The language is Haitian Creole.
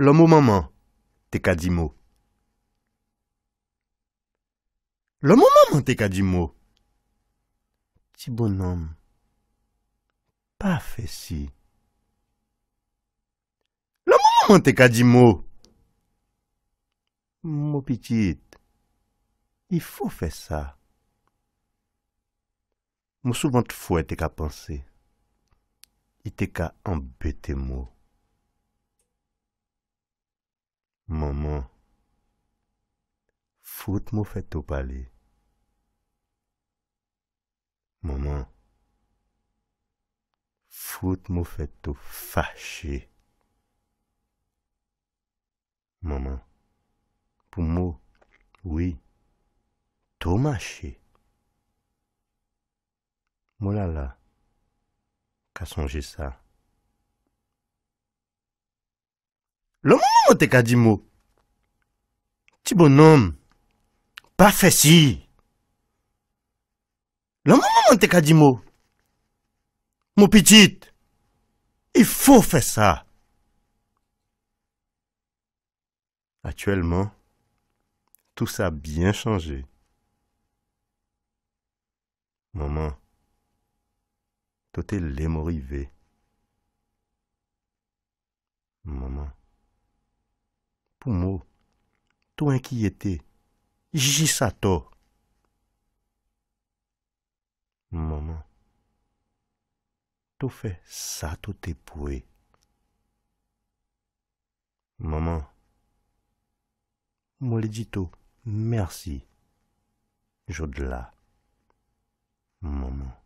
Lo mou mou moun, te ka di mou. Lo mou mou moun, te ka di mou. Ti bon moun, pa fe si. Lo mou mou moun, te ka di mou. Mou pitit, i fou fe sa. Mou souvan te fou e te ka panse. I te ka anbe te mou. Maman, fout mou fèt tou pale. Maman, fout mou fèt tou fache. Maman, pou mou, wè, tou mache. Mou lala, kasonje sa. Le moment te as dit mot. petit bonhomme, pas fait Le moment te ka Mon mot. mon Il faut faire ça. Actuellement, tout ça a bien changé. Maman, tout est l'émorivé. Pour mou, inquiété, enkiyete, s'attends. Maman, tout fait ça, tout te poue. Maman, mou dis merci. Merci, mersi, de Maman.